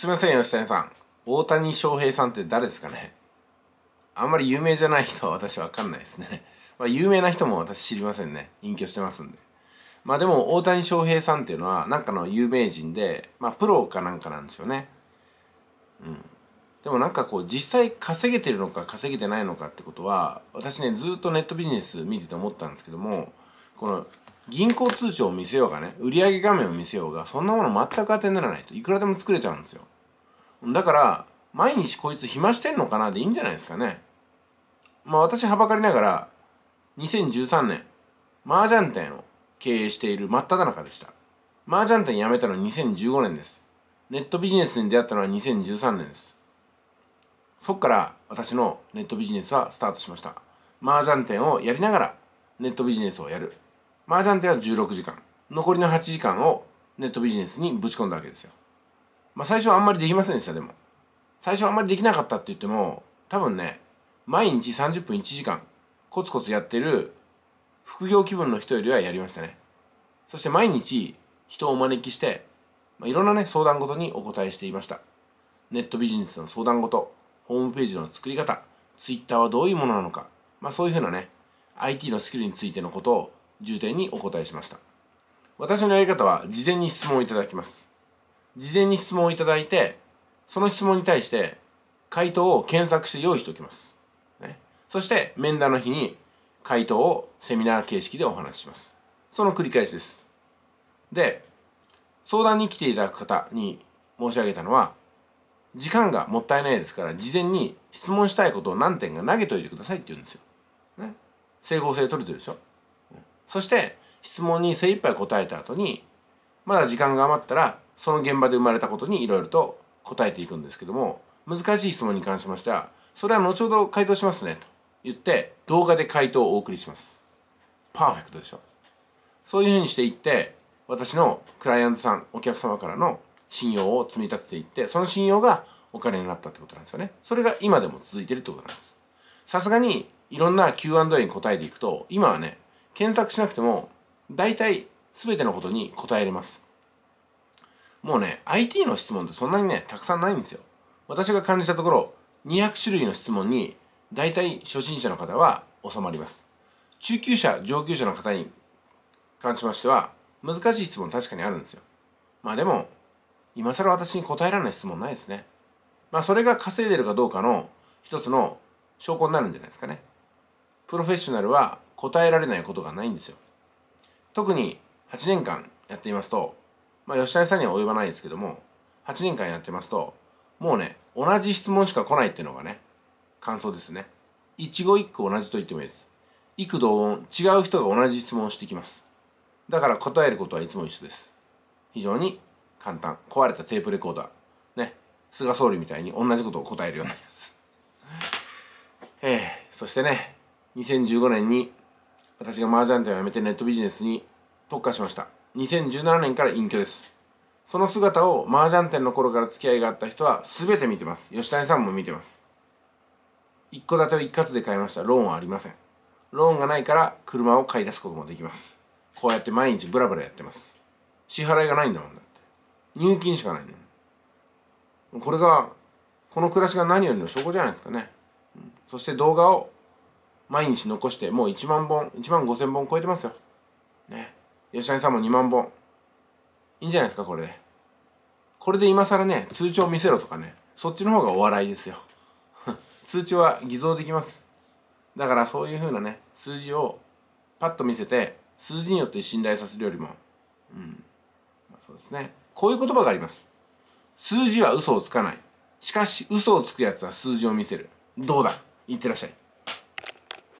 すみません、吉谷さん。大谷翔平さんって誰ですかねあんまり有名じゃない人は私わかんないですね。まあ、有名な人も私知りませんね。隠居してますんで。まあでも、大谷翔平さんっていうのは、なんかの有名人で、まあ、プロかなんかなんでしょうね。うん。でもなんかこう、実際稼げてるのか稼げてないのかってことは、私ね、ずっとネットビジネス見てて思ったんですけども、この銀行通帳を見せようがね、売上画面を見せようが、そんなもの全く当てにならないと。いくらでも作れちゃうんですよ。だから、毎日こいつ暇してんのかなでいいんじゃないですかね。まあ私はばかりながら、2013年、麻雀店を経営している真っ只中でした。麻雀店辞めたのは2015年です。ネットビジネスに出会ったのは2013年です。そっから私のネットビジネスはスタートしました。麻雀店をやりながらネットビジネスをやる。麻雀では16時間残りの8時間をネットビジネスにぶち込んだわけですよまあ最初はあんまりできませんでしたでも最初はあんまりできなかったって言っても多分ね毎日30分1時間コツコツやってる副業気分の人よりはやりましたねそして毎日人をお招きして、まあ、いろんなね相談事にお答えしていましたネットビジネスの相談事ホームページの作り方 Twitter はどういうものなのかまあそういうふうなね IT のスキルについてのことを重点にお答えしました私のやり方は事前に質問をいただきます事前に質問をいただいてその質問に対して回答を検索して用意しておきます、ね、そして面談の日に回答をセミナー形式でお話ししますその繰り返しですで相談に来ていただく方に申し上げたのは時間がもったいないですから事前に質問したいことを何点か投げといてくださいって言うんですよ、ね、整合性取れてるでしょそして質問に精一杯答えた後にまだ時間が余ったらその現場で生まれたことにいろいろと答えていくんですけども難しい質問に関しましてはそれは後ほど回答しますねと言って動画で回答をお送りしますパーフェクトでしょそういうふうにしていって私のクライアントさんお客様からの信用を積み立てていってその信用がお金になったってことなんですよねそれが今でも続いてるってことなんですさすがにいろんな Q&A に答えていくと今はね検索しなくても大体全てのことに答えれますもうね IT の質問ってそんなにねたくさんないんですよ私が感じたところ200種類の質問に大体初心者の方は収まります中級者上級者の方に関しましては難しい質問確かにあるんですよまあでも今更私に答えられない質問ないですねまあそれが稼いでるかどうかの一つの証拠になるんじゃないですかねプロフェッショナルは答えられないことがないんですよ特に8年間やっていますと、まあ、吉谷さんには及ばないですけども8年間やってますともうね同じ質問しか来ないっていうのがね感想ですね一語一句同じと言ってもいいです幾度音違う人が同じ質問をしてきますだから答えることはいつも一緒です非常に簡単壊れたテープレコーダーね菅総理みたいに同じことを答えるようになりますええそしてね2015年に私が麻雀店を辞めてネットビジネスに特化しました2017年から隠居ですその姿を麻雀店の頃から付き合いがあった人は全て見てます吉谷さんも見てます一戸建てを一括で買いましたローンはありませんローンがないから車を買い出すこともできますこうやって毎日ブラブラやってます支払いがないんだもんだって入金しかないのこれがこの暮らしが何よりの証拠じゃないですかねそして動画を毎日残してもう1万本1万5000本超えてますよね吉谷さんも2万本いいんじゃないですかこれでこれで今更ね通帳見せろとかねそっちの方がお笑いですよ 通帳は偽造できますだからそういう風なね数字をパッと見せて数字によって信頼させるよりもうん、まあ、そうですねこういう言葉があります数字は嘘をつかないしかし嘘をつくやつは数字を見せるどうだいってらっしゃい